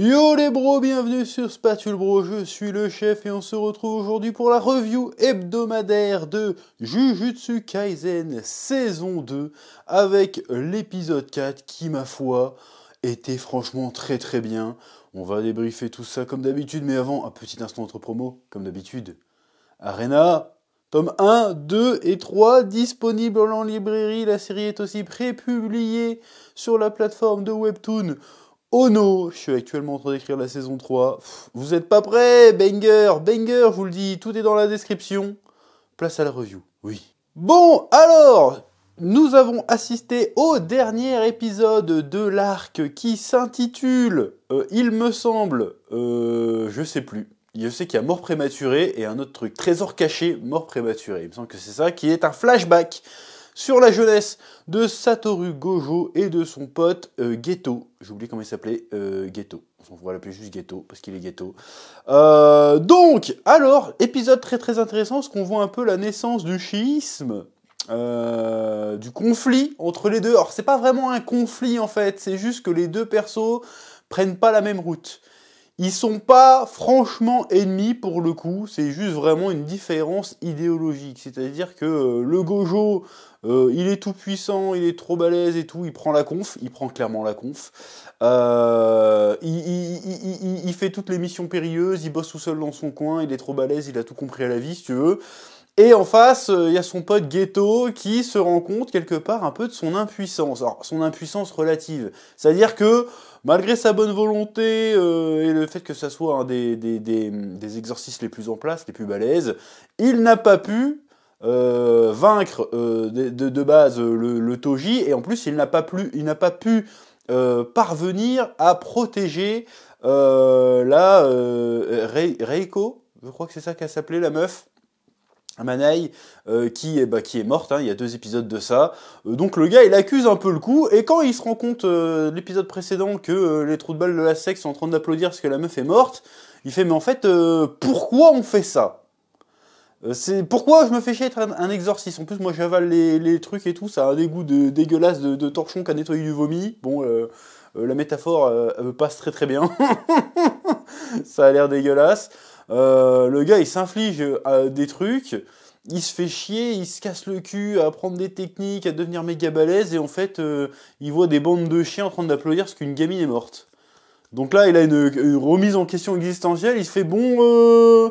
Yo les bros, bienvenue sur Spatule Bro, je suis le chef et on se retrouve aujourd'hui pour la review hebdomadaire de Jujutsu Kaisen saison 2 avec l'épisode 4 qui ma foi était franchement très très bien. On va débriefer tout ça comme d'habitude mais avant un petit instant entre promo comme d'habitude. Arena, Tome 1, 2 et 3 disponibles en librairie. La série est aussi prépubliée sur la plateforme de Webtoon. Oh non, je suis actuellement en train d'écrire la saison 3. vous êtes pas prêts Banger, banger, je vous le dis, tout est dans la description. Place à la review, oui. Bon, alors, nous avons assisté au dernier épisode de l'arc qui s'intitule, euh, il me semble, euh, je sais plus. Je sais qu'il y a mort prématurée et un autre truc, trésor caché, mort prématurée. Il me semble que c'est ça, qui est un flashback sur la jeunesse de Satoru Gojo et de son pote euh, Ghetto. J'ai oublié comment il s'appelait, euh, Ghetto. On va l'appeler juste Ghetto, parce qu'il est Ghetto. Euh, donc, alors, épisode très très intéressant, parce qu'on voit un peu la naissance du chiisme. du conflit entre les deux. Alors c'est pas vraiment un conflit en fait, c'est juste que les deux persos prennent pas la même route. Ils sont pas franchement ennemis pour le coup, c'est juste vraiment une différence idéologique. C'est-à-dire que euh, le Gojo, euh, il est tout puissant, il est trop balèze et tout, il prend la conf, il prend clairement la conf. Euh, il, il, fait toutes les missions périlleuses, il bosse tout seul dans son coin, il est trop balèze, il a tout compris à la vie si tu veux. Et en face, euh, il y a son pote Ghetto qui se rend compte quelque part un peu de son impuissance. Alors, son impuissance relative. C'est-à-dire que malgré sa bonne volonté euh, et le fait que ça soit un des, des, des, des, exercices les plus en place, les plus balèzes, il n'a pas pu euh, vaincre euh, de, base le, Toji, et en plus il n'a pas, il n'a pas pu parvenir à protéger la Reiko, je crois que c'est ça qu'a s'appelé la meuf, Manaï euh, qui, est, bah, qui est morte, hein, il y a deux épisodes de ça. Euh, donc le gars il accuse un peu le coup et quand il se rend compte euh, de l'épisode précédent que les trous de balles de la sexe sont en train d'applaudir parce que la meuf est morte, il fait mais en fait pourquoi on fait ça c'est pourquoi je me fais chier être un, exorciste. En plus, moi, j'avale les, trucs et tout. Ça a un dégoût de, dégueulasse de, de torchon qu'a nettoyé du vomi. Bon, la métaphore passe très très bien. ça a l'air dégueulasse. Euh, le gars, il s'inflige euh, des trucs, il se fait chier, il se casse le cul à apprendre des techniques, à devenir méga balèze, et en fait, euh, il voit des bandes de chiens en train d'applaudir parce qu'une gamine est morte. Donc là, il a une, remise en question existentielle, il se fait bon. Euh...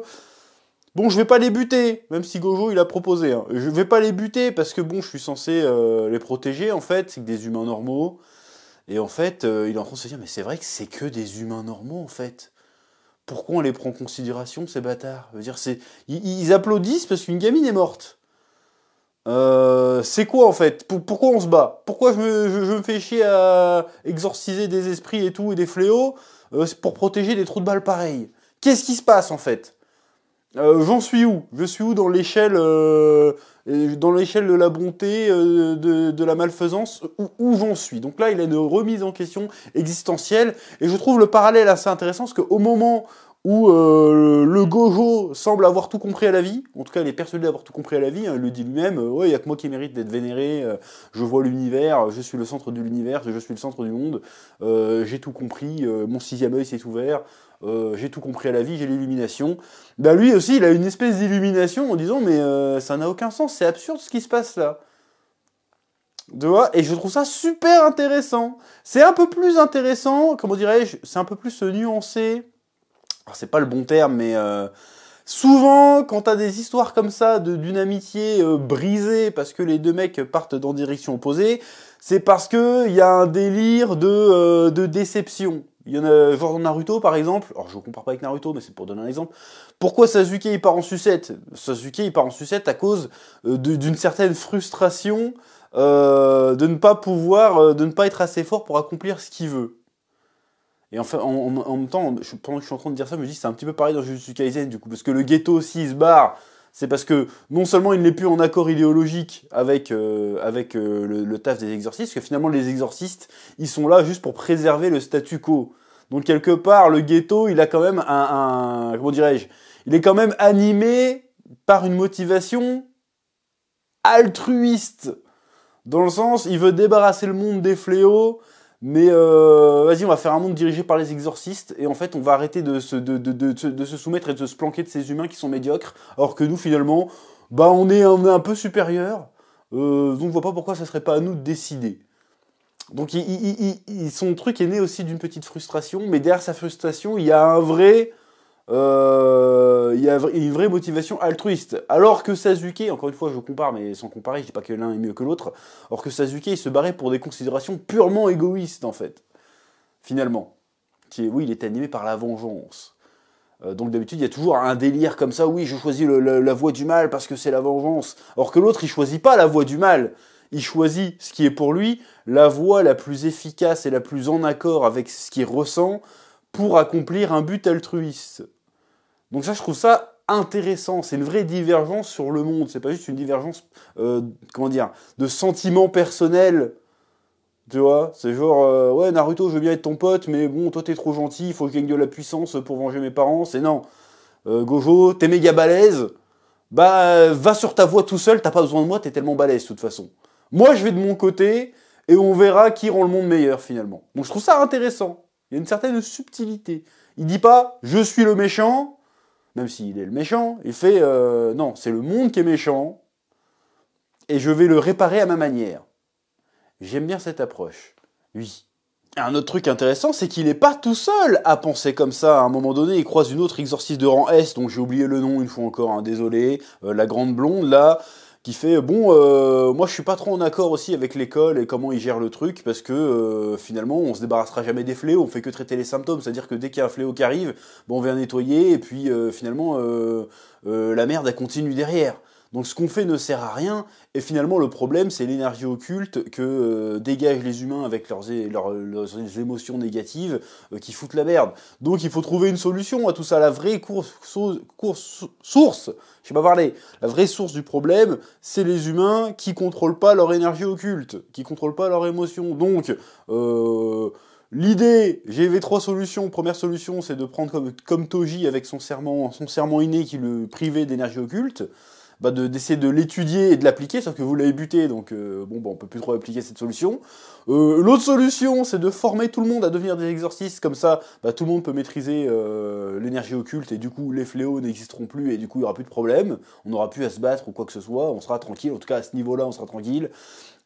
Bon, je vais pas les buter, même si Gojo il a proposé. Hein. Je vais pas les buter parce que bon, je suis censé les protéger en fait, c'est que des humains normaux. Et en fait, il est en train de se dire, mais c'est vrai que c'est que des humains normaux en fait pourquoi on les prend en considération, ces bâtards Je dire, c'est, ils, applaudissent parce qu'une gamine est morte. Euh, c'est quoi en fait Pourquoi on se bat Pourquoi je me, fais chier à exorciser des esprits et tout et des fléaux euh, pour protéger des trous de balles pareils Qu'est-ce qui se passe en fait euh, j'en suis où Je suis où dans l'échelle euh, dans l'échelle de la bonté, euh, de, la malfaisance Où, j'en suis Donc là, il a une remise en question existentielle. Et je trouve le parallèle assez intéressant parce qu'au moment où le Gojo semble avoir tout compris à la vie, en tout cas il est persuadé d'avoir tout compris à la vie, hein, il le dit lui-même, ouais, il n'y a que moi qui mérite d'être vénéré, je vois l'univers, je suis le centre de l'univers, je suis le centre du monde, j'ai tout compris, mon sixième œil s'est ouvert, euh, j'ai tout compris à la vie, j'ai l'illumination. Ben lui aussi, il a une espèce d'illumination en disant mais euh, ça n'a aucun sens, c'est absurde ce qui se passe là. de Et je trouve ça super intéressant. C'est un peu plus intéressant, comment dirais-je, c'est un peu plus nuancé. Alors c'est pas le bon terme, mais euh, souvent quand t'as des histoires comme ça d'une amitié brisée parce que les deux mecs partent dans direction opposée, c'est parce que il y a un délire de déception. Il y en a genre euh, Naruto par exemple, alors je ne compare pas avec Naruto mais c'est pour donner un exemple. Pourquoi Sasuke il part en sucette Sasuke il part en sucette à cause euh, d'une certaine frustration euh, de ne pas pouvoir, de ne pas être assez fort pour accomplir ce qu'il veut. Et enfin, en, même temps, pendant que je suis en train de dire ça, je me dis c'est un petit peu pareil dans Jujutsu Kaisen du coup, parce que le ghetto aussi il se barre c'est parce que non seulement il n'est plus en accord idéologique avec, euh, avec euh, le, taf des exorcistes, que finalement les exorcistes, ils sont là juste pour préserver le statu quo. Donc quelque part, le ghetto, il a quand même un... un comment dirais-je Il est quand même animé par une motivation altruiste. Dans le sens, il veut débarrasser le monde des fléaux, mais euh, vas-y, on va faire un monde dirigé par les exorcistes et en fait, on va arrêter de se, soumettre et de se planquer de ces humains qui sont médiocres, alors que nous, finalement, bah, on est, un peu supérieurs. Euh, donc, on voit pas pourquoi ça serait pas à nous de décider. Donc, son truc est né aussi d'une petite frustration, mais derrière sa frustration, il y a un vrai euh, il y a une vraie motivation altruiste. Alors que Sasuke, encore une fois je compare mais sans comparer, je dis pas que l'un est mieux que l'autre, Or que Sasuke il se barrait pour des considérations purement égoïstes en fait, finalement. Qui oui, il est animé par la vengeance. Euh, donc d'habitude, il y a toujours un délire comme ça, oui, je choisis la voie du mal parce que c'est la vengeance. Or que l'autre, il choisit pas la voie du mal. Il choisit ce qui est pour lui la voie la plus efficace et la plus en accord avec ce qu'il ressent, pour accomplir un but altruiste. Donc ça, je trouve ça intéressant. C'est une vraie divergence sur le monde. C'est pas juste une divergence, euh, comment dire, de sentiments personnels. Tu vois, c'est genre, euh, ouais, Naruto, je veux bien être ton pote, mais bon, toi, t'es trop gentil, il faut que je gagne de la puissance pour venger mes parents. C'est non. Euh, Gojo, t'es méga balèze. Bah, va sur ta voie tout seul, t'as pas besoin de moi, t'es tellement balèze, de toute façon. Moi, je vais de mon côté, et on verra qui rend le monde meilleur, finalement. Donc, je trouve ça intéressant y a une certaine subtilité. Il dit pas je suis le méchant, même s'il est le méchant. Il fait euh, non, c'est le monde qui est méchant et je vais le réparer à ma manière. J'aime bien cette approche. Oui. Un autre truc intéressant, c'est qu'il n'est pas tout seul à penser comme ça. À un moment donné, il croise une autre exorciste de rang S, dont j'ai oublié le nom une fois encore, hein, désolé, euh, la grande blonde là, qui fait bon, euh, moi je suis pas trop en accord aussi avec l'école et comment ils gèrent le truc parce que euh, finalement on se débarrassera jamais des fléaux, on fait que traiter les symptômes, c'est-à-dire que dès qu'il y a un fléau qui arrive, bon, on vient nettoyer et puis euh, finalement la merde elle continue derrière. Donc ce qu'on fait ne sert à rien, et finalement le problème c'est l'énergie occulte que euh, dégagent les humains avec leurs, émotions négatives euh, qui foutent la merde. Donc il faut trouver une solution à tout ça, la vraie course, source, je sais pas parler, la vraie source du problème c'est les humains qui contrôlent pas leur énergie occulte, qui contrôlent pas leurs émotions. Donc... Euh, l'idée, j'ai trois solutions. Première solution, c'est de prendre comme, comme, Toji avec son serment, son serment inné qui le privait d'énergie occulte. Bah, d'essayer de, l'étudier et de l'appliquer, sauf que vous l'avez buté, donc on euh, bon, bah, on peut plus trop appliquer cette solution. Euh, l'autre solution, c'est de former tout le monde à devenir des exorcistes, comme ça, bah, tout le monde peut maîtriser euh, l'énergie occulte, et du coup, les fléaux n'existeront plus, et du coup, il n'y aura plus de problème, on n'aura plus à se battre ou quoi que ce soit, on sera tranquille, en tout cas, à ce niveau-là, on sera tranquille.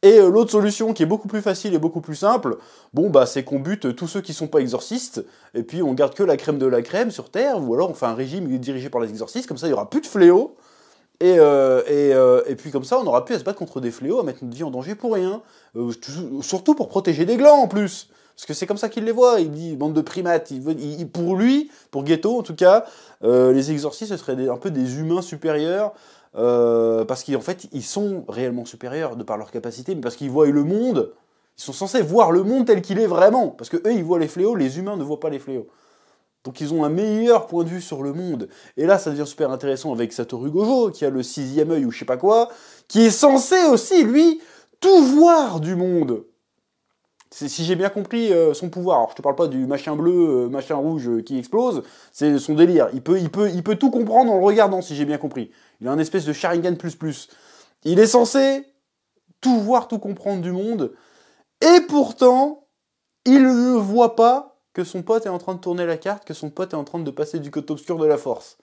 Et l'autre solution qui est beaucoup plus facile et beaucoup plus simple, bon bah c'est qu'on bute tous ceux qui sont pas exorcistes et puis on garde que la crème de la crème sur terre ou alors on fait un régime dirigé par les exorcistes comme ça il y aura plus de fléaux euh, euh, et, puis comme ça, on aura pu se battre contre des fléaux, à mettre notre vie en danger pour rien. Euh, surtout pour protéger des glands en plus. Parce que c'est comme ça qu'il les voit. Il dit bande de primates. Il, pour lui, pour Ghetto en tout cas, les exorcistes, ce seraient un peu des humains supérieurs. parce qu'en fait, ils sont réellement supérieurs de par leur capacité, mais parce qu'ils voient le monde. Ils sont censés voir le monde tel qu'il est vraiment. Parce que eux, ils voient les fléaux, les humains ne voient pas les fléaux. Donc ils ont un meilleur point de vue sur le monde. Et là, ça devient super intéressant avec Satoru Gojo, qui a le sixième œil ou je sais pas quoi, qui est censé aussi, lui, tout voir du monde. si j'ai bien compris euh, son pouvoir, alors je te parle pas du machin bleu, euh, machin rouge euh, qui explose, c'est son délire. Il peut, il, peut, il peut tout comprendre en le regardant, si j'ai bien compris. Il a un espèce de Sharingan++. Il est censé tout voir, tout comprendre du monde, et pourtant, il ne voit pas que son pote est en train de tourner la carte, que son pote est en train de passer du côté obscur de la force.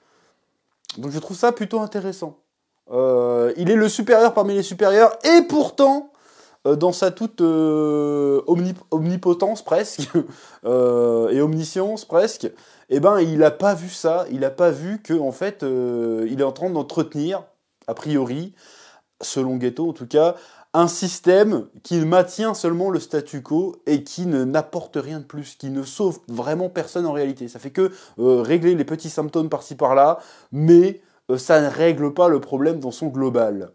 Donc je trouve ça plutôt intéressant. Euh, il est le supérieur parmi les supérieurs, et pourtant, euh, dans sa toute euh, omnipotence presque, et omniscience presque, eh ben il n'a pas vu ça, il n'a pas vu que en fait il est en train d'entretenir, a priori, selon Ghetto en tout cas, un système qui maintient seulement le statu quo et qui ne n'apporte rien de plus, qui ne sauve vraiment personne en réalité. Ça fait que euh, régler les petits symptômes par-ci par-là, mais euh, ça ne règle pas le problème dans son global.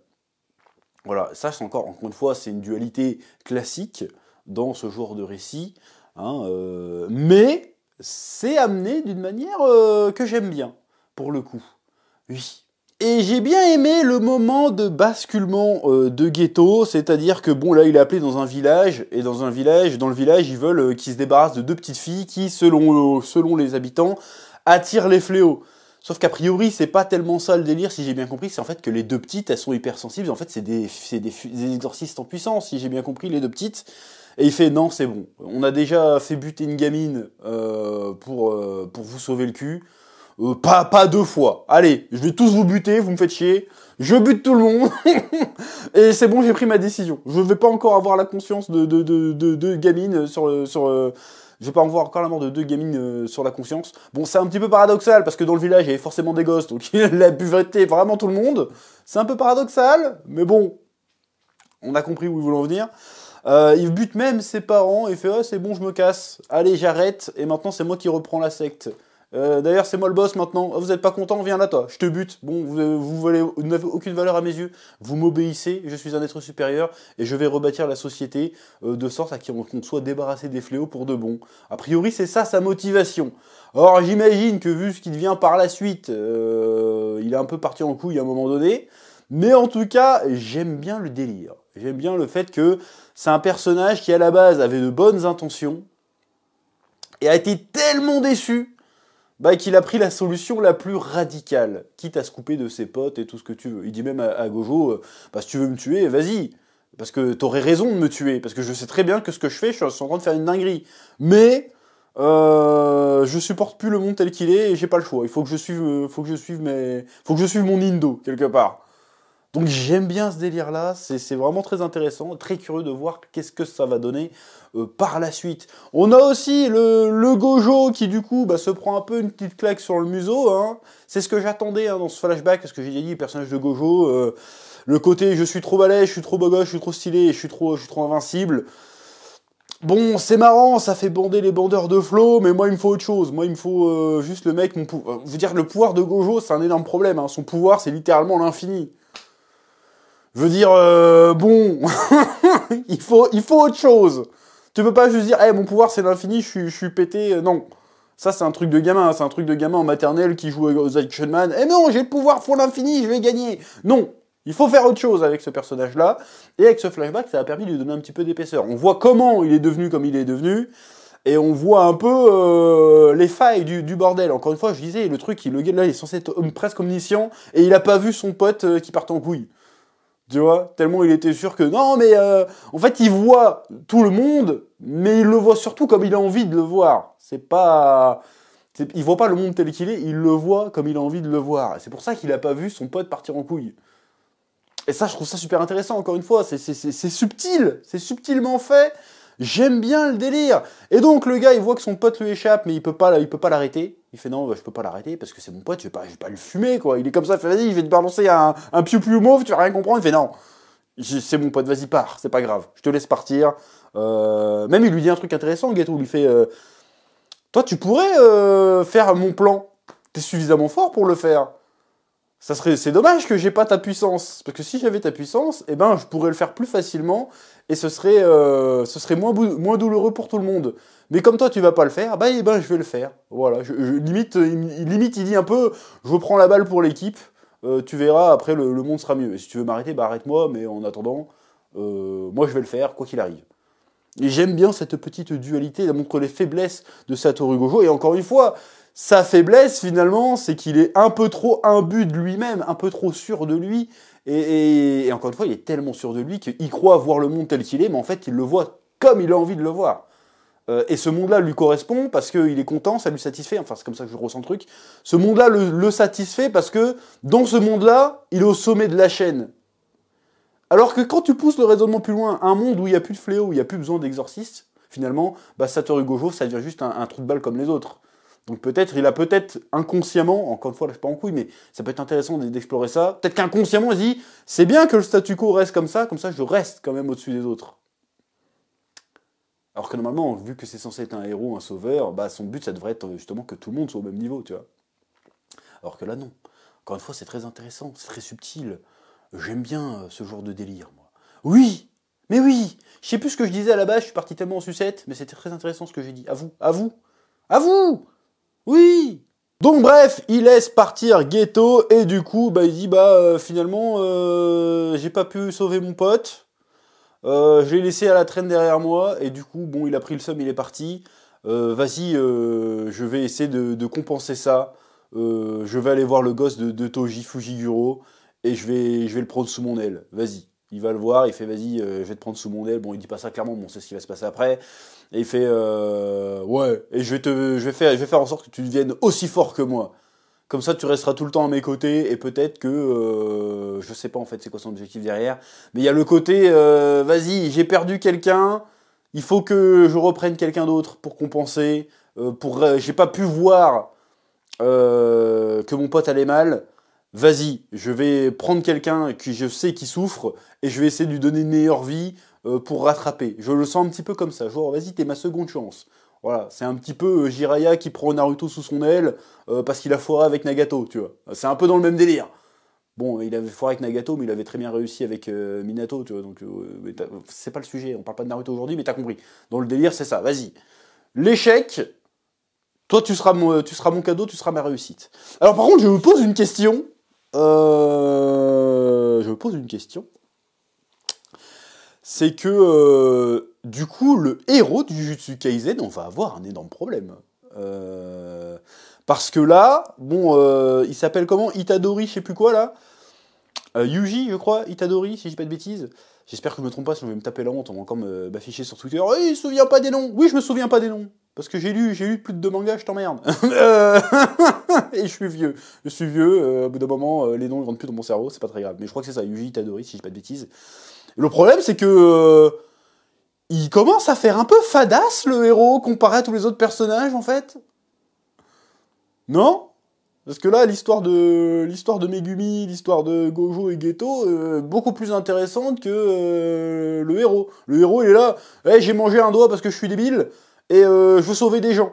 Voilà, ça c'est encore, une fois, c'est une dualité classique dans ce genre de récit, hein, euh, mais c'est amené d'une manière que j'aime bien, pour le coup. Oui, et j'ai bien aimé le moment de basculement euh, de ghetto, c'est-à-dire que bon là il est appelé dans un village, et dans un village, dans le village ils veulent euh, qu'ils se débarrassent de deux petites filles qui, selon, euh, selon les habitants, attirent les fléaux. Sauf qu'a priori, c'est pas tellement ça le délire, si j'ai bien compris, c'est en fait que les deux petites, elles sont hypersensibles, en fait, c'est des, c'est des, exorcistes en puissance, si j'ai bien compris, les deux petites. Et il fait, non, c'est bon, on a déjà fait buter une gamine pour, pour vous sauver le cul, euh, pas, pas deux fois. Allez, je vais tous vous buter, vous me faites chier. Je bute tout le monde. et c'est bon, j'ai pris ma décision. Je vais pas encore avoir la conscience de deux de, gamines sur le... Sur, euh, je vais pas en voir encore la mort de deux gamines euh, sur la conscience. Bon, c'est un petit peu paradoxal, parce que dans le village, il y avait forcément des gosses, donc la a vraiment tout le monde. C'est un peu paradoxal, mais bon, on a compris où ils voulaient en venir. Euh, il bute même ses parents et fait oh, c'est bon, je me casse. Allez, j'arrête. Et maintenant, c'est moi qui reprends la secte. Euh, d'ailleurs, c'est moi le boss maintenant. Oh, vous n'êtes pas content, viens là, toi. Je te bute. Bon, vous, euh, vous n'avez aucune valeur à mes yeux. Vous m'obéissez, je suis un être supérieur et je vais rebâtir la société euh, de sorte à qu'on soit débarrassé des fléaux pour de bon. A priori, c'est ça sa motivation. Or, j'imagine que vu ce qui devient par la suite, il est un peu parti en couille à un moment donné. Mais en tout cas, j'aime bien le délire. J'aime bien le fait que c'est un personnage qui, à la base, avait de bonnes intentions et a été tellement déçu bah, qu'il a pris la solution la plus radicale, quitte à se couper de ses potes et tout ce que tu veux. Il dit même à, Gojo, euh, bah, si tu veux me tuer, vas-y, parce que t'aurais raison de me tuer, parce que je sais très bien que ce que je fais, je suis en train de faire une dinguerie. Mais euh, je supporte plus le monde tel qu'il est et j'ai pas le choix. Il faut que je suive, euh, faut que je suive mes, faut que je suive mon indo quelque part. Donc j'aime bien ce délire-là, c'est vraiment très intéressant, très curieux de voir qu'est-ce que ça va donner euh, par la suite. On a aussi le, Gojo qui du coup bah, se prend un peu une petite claque sur le museau. Hein. C'est ce que j'attendais hein, dans ce flashback, parce que j'ai dit, le personnage de Gojo, euh, le côté je suis trop balèze, je suis trop beau je suis trop stylé, je suis trop, je suis trop invincible. Bon, c'est marrant, ça fait bander les bandeurs de flow, mais moi il me faut autre chose. Moi il me faut euh, juste le mec, mon je dire le pouvoir de Gojo, c'est un énorme problème. Hein. Son pouvoir, c'est littéralement l'infini. Je veux dire, euh, bon, il, faut, il faut autre chose. Tu peux pas juste dire, hey, eh, mon pouvoir c'est l'infini, je, suis pété. Non. Ça, c'est un truc de gamin. C'est un truc de gamin en maternelle qui joue aux Action Man. Eh non, j'ai le pouvoir pour l'infini, je vais gagner. Non. Il faut faire autre chose avec ce personnage-là. Et avec ce flashback, ça a permis de lui donner un petit peu d'épaisseur. On voit comment il est devenu comme il est devenu. Et on voit un peu euh, les failles du, bordel. Encore une fois, je disais, le truc, il, le là, il est censé être presque omniscient. Et il a pas vu son pote euh, qui part en couille. Tu vois, tellement il était sûr que non, mais euh, en fait, il voit tout le monde, mais il le voit surtout comme il a envie de le voir. C'est pas, il voit pas le monde tel qu'il est, il le voit comme il a envie de le voir. Et c'est pour ça qu'il a pas vu son pote partir en couille. Et ça, je trouve ça super intéressant. Encore une fois, c'est subtil, c'est subtilement fait. J'aime bien le délire. Et donc le gars, il voit que son pote lui échappe, mais il peut pas, il peut pas l'arrêter. Il fait non, bah, je peux pas l'arrêter parce que c'est mon pote, je vais pas, vais pas le fumer quoi. Il est comme ça, il fait vas-y, je vais te balancer un, un piou piou mauve, tu vas rien comprendre. Il fait non, c'est mon pote, vas-y pars, c'est pas grave, je te laisse partir. Euh, même il lui dit un truc intéressant, Gato, il fait euh, toi tu pourrais euh, faire mon plan, t'es suffisamment fort pour le faire serait, c'est dommage que j'ai pas ta puissance, parce que si j'avais ta puissance, eh ben, je pourrais le faire plus facilement et ce serait, euh, ce serait moins, moins douloureux pour tout le monde. Mais comme toi, tu vas pas le faire, bah, eh ben, je vais le faire. Voilà, limite, euh, il, limite, il dit un peu, je prends la balle pour l'équipe. Euh, tu verras, après le, monde sera mieux. Et si tu veux m'arrêter, bah arrête-moi, mais en attendant, moi je vais le faire, quoi qu'il arrive. Et j'aime bien cette petite dualité, elle montre les faiblesses de Satoru Gojo, et encore une fois, sa faiblesse, finalement, c'est qu'il est un peu trop imbu de lui-même, un peu trop sûr de lui. Et, encore une fois, il est tellement sûr de lui qu'il croit voir le monde tel qu'il est, mais en fait, il le voit comme il a envie de le voir. Euh, et ce monde-là lui correspond parce qu'il est content, ça lui satisfait. Enfin, c'est comme ça que je ressens le truc. Ce monde-là le, satisfait parce que dans ce monde-là, il est au sommet de la chaîne. Alors que quand tu pousses le raisonnement plus loin, un monde où il n'y a plus de fléau, où il n'y a plus besoin d'exorcistes, finalement, bah, Satoru Gojo, ça devient juste un, un, trou de balle comme les autres. Donc peut-être, il a peut-être inconsciemment, encore une fois, là je pas en couille, mais ça peut être intéressant d'explorer ça. Peut-être qu'inconsciemment, il se dit, c'est bien que le statu quo reste comme ça, comme ça je reste quand même au-dessus des autres. Alors que normalement, vu que c'est censé être un héros, un sauveur, bah son but ça devrait être euh, justement que tout le monde soit au même niveau, tu vois. Alors que là non. Encore une fois, c'est très intéressant, c'est très subtil. J'aime bien euh, ce genre de délire, moi. Oui, mais oui, je sais plus ce que je disais à la base, je suis parti tellement en sucette, mais c'était très intéressant ce que j'ai dit. À vous, à vous, à vous oui donc bref, il laisse partir Ghetto et du coup, bah, il dit bah euh, finalement euh, j'ai pas pu sauver mon pote, euh, je l'ai laissé à la traîne derrière moi et du coup bon il a pris le somme, il est parti. Vas-y, je vais essayer de, compenser ça. je vais aller voir le gosse de, de, Toji Fujiguro et je vais je vais le prendre sous mon aile. Vas-y, il va le voir, il fait vas-y, je vais te prendre sous mon aile. Bon, il dit pas ça clairement, bon c'est ce qui va se passer après. Et il fait euh, ouais, et je vais te, je faire, en sorte que tu deviennes aussi fort que moi. Comme ça, tu resteras tout le temps à mes côtés et peut-être que euh, je sais pas en fait c'est quoi son objectif derrière. Mais il y a le côté euh, vas-y, j'ai perdu quelqu'un, il faut que je reprenne quelqu'un d'autre pour compenser. Euh, pour j'ai pas pu voir que mon pote allait mal. Vas-y, je vais prendre quelqu'un qui je sais qui souffre et je vais essayer de lui donner une meilleure vie euh, pour rattraper. Je le sens un petit peu comme ça. Genre, vas-y, t'es ma seconde chance. Voilà, c'est un petit peu euh, Jiraya qui prend Naruto sous son aile euh, parce qu'il a foiré avec Nagato, tu vois. C'est un peu dans le même délire. Bon, il avait foiré avec Nagato, mais il avait très bien réussi avec Minato, tu vois. Donc, c'est pas le sujet. On parle pas de Naruto aujourd'hui, mais t'as compris. Dans le délire, c'est ça. Vas-y. L'échec, toi, tu seras, mon, tu seras mon cadeau, tu seras ma réussite. Alors, par contre, je me pose une question. je me pose une question c'est que euh, du coup, le héros du Jutsu Kaisen, on va avoir un énorme problème. Euh, parce que là, bon, euh, il s'appelle comment Itadori, je sais plus quoi là. Yuji, je crois, Itadori, si je dis pas de bêtises. J'espère que je me trompe pas, sinon je vais me taper la honte, on va encore m'afficher sur Twitter. Oh, il se souvient pas des noms Oui, je me souviens pas des noms parce que j'ai lu, j'ai lu plus de deux mangas, je t'emmerde. et je suis vieux. Je suis vieux, au bout d'un moment, les noms ne rentrent plus dans mon cerveau, c'est pas très grave. Mais je crois que c'est ça, Yuji Itadori, si je dis pas de bêtises. Le problème, c'est que euh, il commence à faire un peu fadasse le héros comparé à tous les autres personnages en fait. Non Parce que là, l'histoire de l'histoire de Megumi, l'histoire de Gojo et Geto est euh, beaucoup plus intéressante que euh, le héros. Le héros, il est là, hey, eh, j'ai mangé un doigt parce que je suis débile et je veux sauver des gens.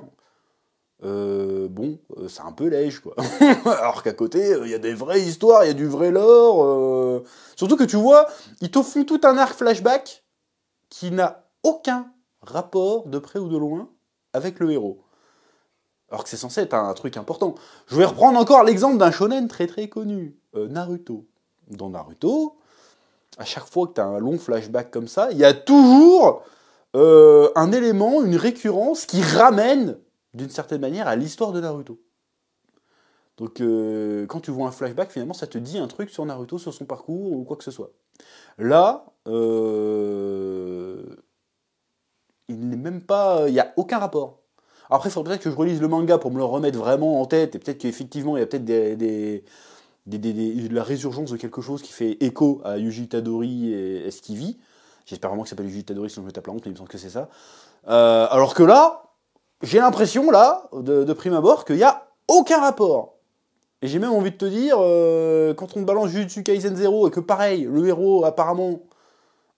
Euh, bon, euh, c'est un peu lèche, quoi. Alors qu'à côté, euh, il y a des vraies histoires, il y a du vrai lore. Surtout que tu vois, ils te font tout un arc flashback qui n'a aucun rapport, de près ou de loin, avec le héros. Alors que c'est censé être un, truc important. Je vais reprendre encore l'exemple d'un shonen très très connu, Naruto. Dans Naruto, à chaque fois que tu as un long flashback comme ça, il y a toujours un élément, une récurrence qui ramène d'une certaine manière à l'histoire de Naruto. Donc euh, quand tu vois un flashback, finalement, ça te dit un truc sur Naruto, sur son parcours ou quoi que ce soit. Là, euh, il n'est même pas, il n'y a aucun rapport. Après, il faudrait peut-être que je relise le manga pour me le remettre vraiment en tête et peut-être qu'effectivement, il y a peut-être des, des, la résurgence de quelque chose qui fait écho à Yuji Tadori et, est ce qu'il vit. J'espère vraiment que ça s'appelle Yuji Itadori, sinon je me tape la honte, mais il me semble que c'est ça. Euh, alors que là, j'ai l'impression là, de, prime abord, qu'il n'y a aucun rapport. Et j'ai même envie de te dire, euh, quand on te balance sur Kaisen Zero, et que pareil, le héros apparemment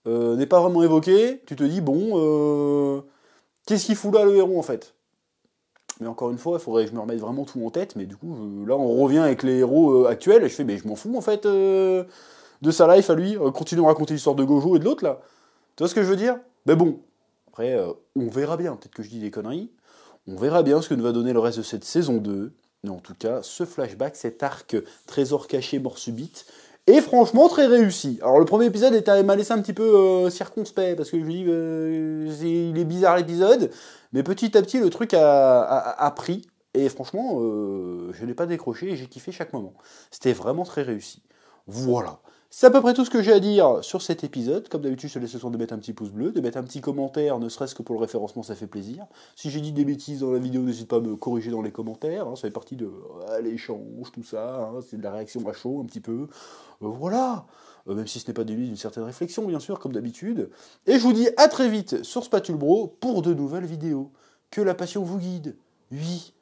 euh, n'est pas vraiment évoqué, tu te dis, bon, euh, qu'est-ce qu'il fout là le héros en fait mais encore une fois, il faudrait que je me remette vraiment tout en tête. Mais du coup, là, on revient avec les héros actuels. Et je fais, mais je m'en fous en fait de sa life à lui. continuons à raconter l'histoire de Gojo et de l'autre là. Tu vois ce que je veux dire Mais bon, après, on verra bien. Peut-être que je dis des conneries. On verra bien ce que nous va donner le reste de cette saison 2. Mais en tout cas, ce flashback, cet arc trésor caché, mort subite, est franchement très réussi. Alors le premier épisode m'a laissé un petit peu euh, circonspect, parce que je dis, euh, il est bizarre l'épisode, mais petit à petit, le truc a, pris, et franchement, euh, je n'ai pas décroché, et j'ai kiffé chaque moment. C'était vraiment très réussi. Voilà. C'est à peu près tout ce que j'ai à dire sur cet épisode. Comme d'habitude, je te laisse le soin de mettre un petit pouce bleu, de mettre un petit commentaire, ne serait-ce que pour le référencement, ça fait plaisir. Si j'ai dit des bêtises dans la vidéo, n'hésite pas à me corriger dans les commentaires. Hein. ça fait partie de euh, l'échange, tout ça. Hein. c'est de la réaction à chaud, un petit peu. Euh, voilà euh, Même si ce n'est pas début d'une certaine réflexion, bien sûr, comme d'habitude. Et je vous dis à très vite sur Spatule pour de nouvelles vidéos. Que la passion vous guide. Oui